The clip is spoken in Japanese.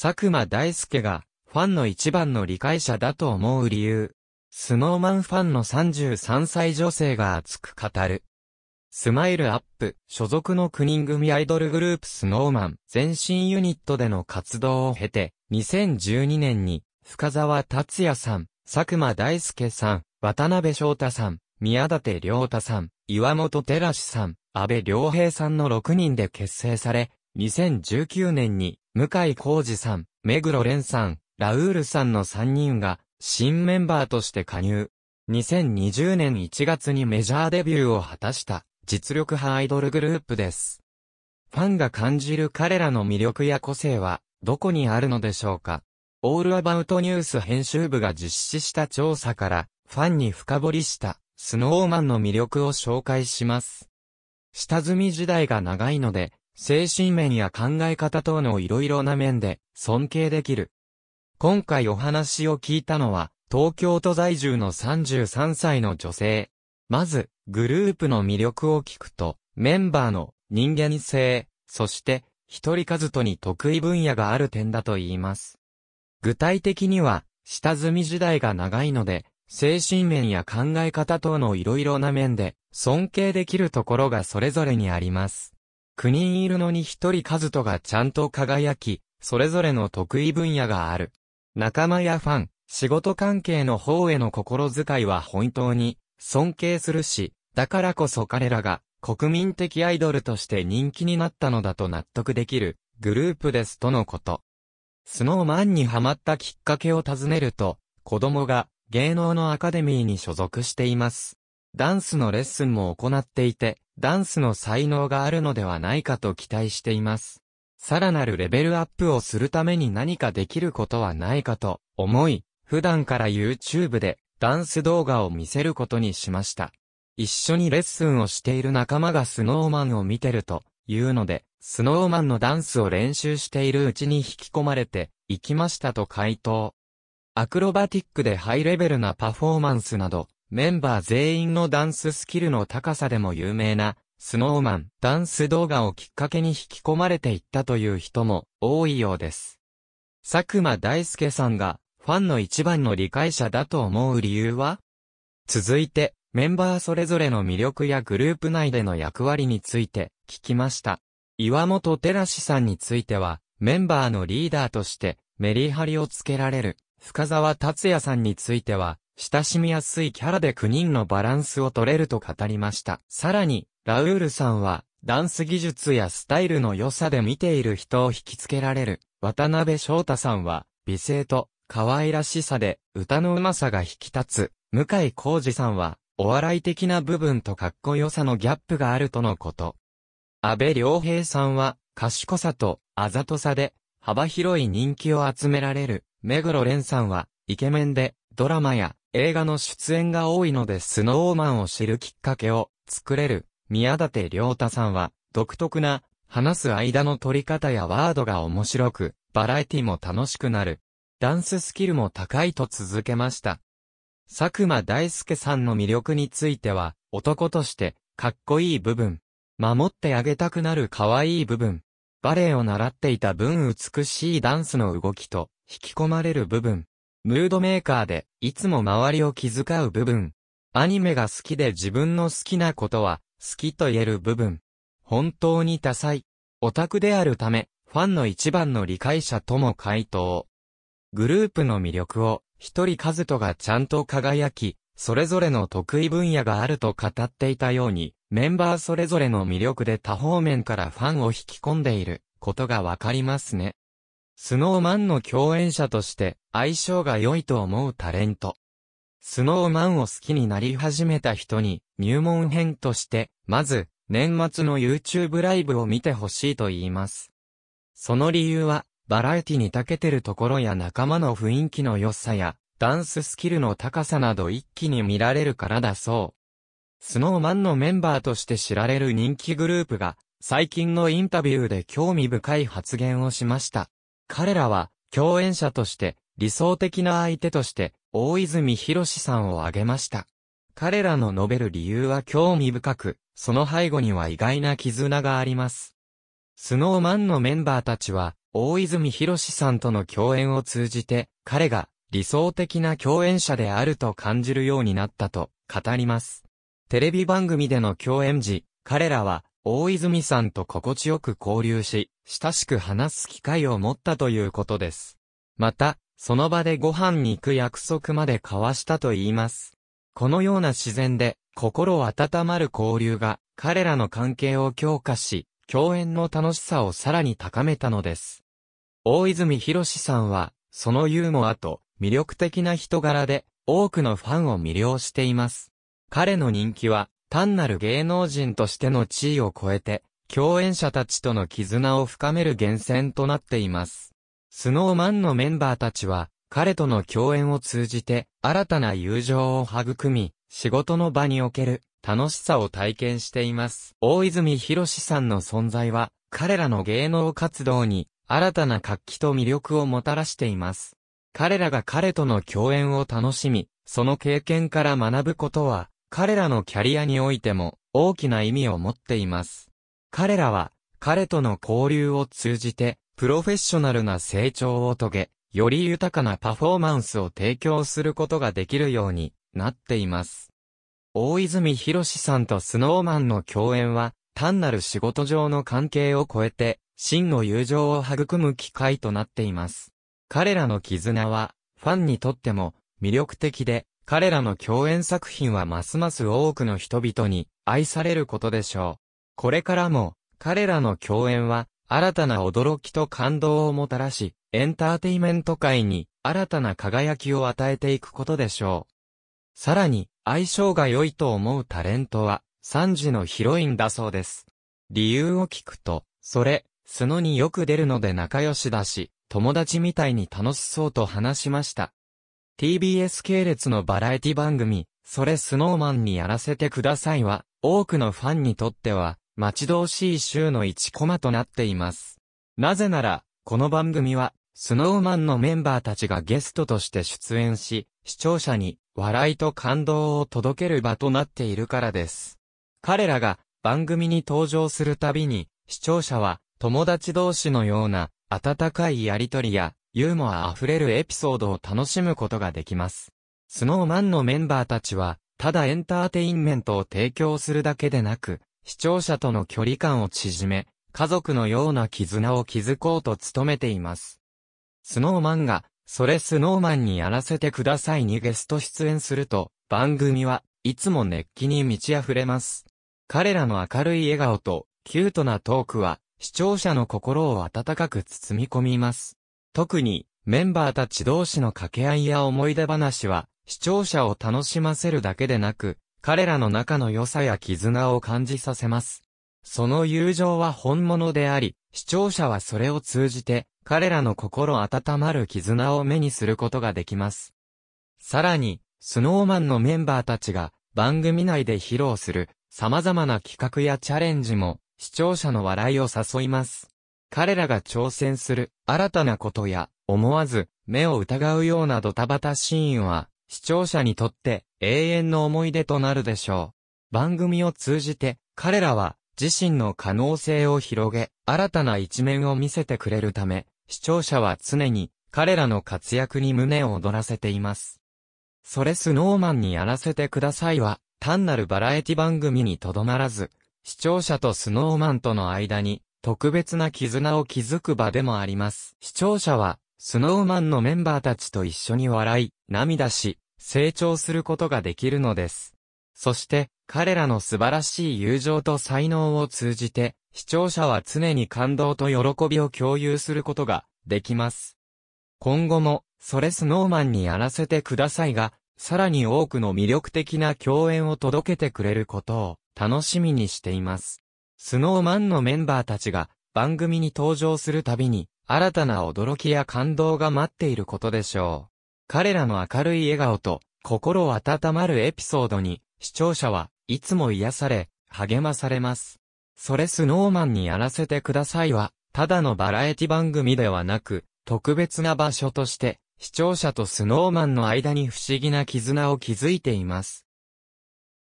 佐久間大介が、ファンの一番の理解者だと思う理由。スノーマンファンの33歳女性が熱く語る。スマイルアップ、所属の9人組アイドルグループスノーマン、全身ユニットでの活動を経て、2012年に、深沢達也さん、佐久間大介さん、渡辺翔太さん、宮舘良太さん、岩本照さん、安倍良平さんの6人で結成され、2019年に向井浩二さん、目黒蓮さん、ラウールさんの3人が、新メンバーとして加入。2020年1月にメジャーデビューを果たした、実力派アイドルグループです。ファンが感じる彼らの魅力や個性は、どこにあるのでしょうか。オールアバウトニュース編集部が実施した調査から、ファンに深掘りした、スノーマンの魅力を紹介します。下積み時代が長いので、精神面や考え方等のいろいろな面で尊敬できる。今回お話を聞いたのは、東京都在住の33歳の女性。まず、グループの魅力を聞くと、メンバーの人間性、そして、一人数とに得意分野がある点だと言います。具体的には、下積み時代が長いので、精神面や考え方等のいろいろな面で、尊敬できるところがそれぞれにあります。9人いるのに1人カズトがちゃんと輝き、それぞれの得意分野がある。仲間やファン、仕事関係の方への心遣いは本当に尊敬するし、だからこそ彼らが国民的アイドルとして人気になったのだと納得できるグループですとのこと。スノーマンにハマったきっかけを尋ねると、子供が芸能のアカデミーに所属しています。ダンスのレッスンも行っていて、ダンスの才能があるのではないかと期待しています。さらなるレベルアップをするために何かできることはないかと思い、普段から YouTube でダンス動画を見せることにしました。一緒にレッスンをしている仲間がスノーマンを見てるというので、スノーマンのダンスを練習しているうちに引き込まれて行きましたと回答。アクロバティックでハイレベルなパフォーマンスなど、メンバー全員のダンススキルの高さでも有名な、スノーマン、ダンス動画をきっかけに引き込まれていったという人も多いようです。佐久間大介さんが、ファンの一番の理解者だと思う理由は続いて、メンバーそれぞれの魅力やグループ内での役割について聞きました。岩本寺さんについては、メンバーのリーダーとしてメリハリをつけられる。深沢達也さんについては、親しみやすいキャラで9人のバランスを取れると語りました。さらに、ラウールさんは、ダンス技術やスタイルの良さで見ている人を引きつけられる。渡辺翔太さんは、美声と可愛らしさで歌の上手さが引き立つ。向井浩二さんは、お笑い的な部分とかっこよさのギャップがあるとのこと。安倍良平さんは、賢さとあざとさで、幅広い人気を集められる。目黒蓮さんは、イケメンで、ドラマや映画の出演が多いのでスノーマンを知るきっかけを作れる宮舘良太さんは独特な話す間の取り方やワードが面白くバラエティも楽しくなる。ダンススキルも高いと続けました。佐久間大介さんの魅力については男としてかっこいい部分。守ってあげたくなる可愛い部分。バレエを習っていた分美しいダンスの動きと引き込まれる部分。ムードメーカーで、いつも周りを気遣う部分。アニメが好きで自分の好きなことは、好きと言える部分。本当に多彩。オタクであるため、ファンの一番の理解者とも回答。グループの魅力を、一人カズトがちゃんと輝き、それぞれの得意分野があると語っていたように、メンバーそれぞれの魅力で多方面からファンを引き込んでいることがわかりますね。スノーマンの共演者として相性が良いと思うタレント。スノーマンを好きになり始めた人に入門編として、まず年末の YouTube ライブを見てほしいと言います。その理由は、バラエティに長けてるところや仲間の雰囲気の良さや、ダンススキルの高さなど一気に見られるからだそう。スノーマンのメンバーとして知られる人気グループが、最近のインタビューで興味深い発言をしました。彼らは、共演者として、理想的な相手として、大泉博さんを挙げました。彼らの述べる理由は興味深く、その背後には意外な絆があります。スノーマンのメンバーたちは、大泉博さんとの共演を通じて、彼が理想的な共演者であると感じるようになったと語ります。テレビ番組での共演時、彼らは大泉さんと心地よく交流し、親しく話す機会を持ったということです。また、その場でご飯に行く約束まで交わしたと言います。このような自然で、心温まる交流が、彼らの関係を強化し、共演の楽しさをさらに高めたのです。大泉博さんは、そのユーモアと魅力的な人柄で、多くのファンを魅了しています。彼の人気は、単なる芸能人としての地位を超えて、共演者たちとの絆を深める源泉となっています。スノーマンのメンバーたちは、彼との共演を通じて、新たな友情を育み、仕事の場における楽しさを体験しています。大泉博さんの存在は、彼らの芸能活動に、新たな活気と魅力をもたらしています。彼らが彼との共演を楽しみ、その経験から学ぶことは、彼らのキャリアにおいても大きな意味を持っています。彼らは彼との交流を通じてプロフェッショナルな成長を遂げ、より豊かなパフォーマンスを提供することができるようになっています。大泉博さんとスノーマンの共演は、単なる仕事上の関係を超えて、真の友情を育む機会となっています。彼らの絆は、ファンにとっても魅力的で、彼らの共演作品はますます多くの人々に愛されることでしょう。これからも、彼らの共演は、新たな驚きと感動をもたらし、エンターテイメント界に、新たな輝きを与えていくことでしょう。さらに、相性が良いと思うタレントは、3時のヒロインだそうです。理由を聞くと、それ、素のによく出るので仲良しだし、友達みたいに楽しそうと話しました。TBS 系列のバラエティ番組、それスノーマンにやらせてくださいは、多くのファンにとっては、待ち遠しい週の1コマとなっています。なぜなら、この番組は、スノーマンのメンバーたちがゲストとして出演し、視聴者に笑いと感動を届ける場となっているからです。彼らが番組に登場するたびに、視聴者は友達同士のような温かいやりとりやユーモア溢れるエピソードを楽しむことができます。スノーマンのメンバーたちは、ただエンターテインメントを提供するだけでなく、視聴者との距離感を縮め、家族のような絆を築こうと努めています。スノーマンが、それスノーマンにやらせてくださいにゲスト出演すると、番組はいつも熱気に満ち溢れます。彼らの明るい笑顔とキュートなトークは視聴者の心を温かく包み込みます。特に、メンバーたち同士の掛け合いや思い出話は、視聴者を楽しませるだけでなく、彼らの仲の良さや絆を感じさせます。その友情は本物であり、視聴者はそれを通じて、彼らの心温まる絆を目にすることができます。さらに、スノーマンのメンバーたちが、番組内で披露する、様々な企画やチャレンジも、視聴者の笑いを誘います。彼らが挑戦する新たなことや、思わず目を疑うようなドタバタシーンは、視聴者にとって永遠の思い出となるでしょう。番組を通じて、彼らは自身の可能性を広げ、新たな一面を見せてくれるため、視聴者は常に彼らの活躍に胸を躍らせています。それスノーマンにやらせてくださいは、単なるバラエティ番組にとどまらず、視聴者とスノーマンとの間に、特別な絆を築く場でもあります。視聴者は、スノーマンのメンバーたちと一緒に笑い、涙し、成長することができるのです。そして、彼らの素晴らしい友情と才能を通じて、視聴者は常に感動と喜びを共有することができます。今後も、それスノーマンにやらせてくださいが、さらに多くの魅力的な共演を届けてくれることを楽しみにしています。スノーマンのメンバーたちが番組に登場するたびに新たな驚きや感動が待っていることでしょう。彼らの明るい笑顔と心温まるエピソードに視聴者はいつも癒され、励まされます。それスノーマンにやらせてくださいは、ただのバラエティ番組ではなく、特別な場所として、視聴者とスノーマンの間に不思議な絆を築いています。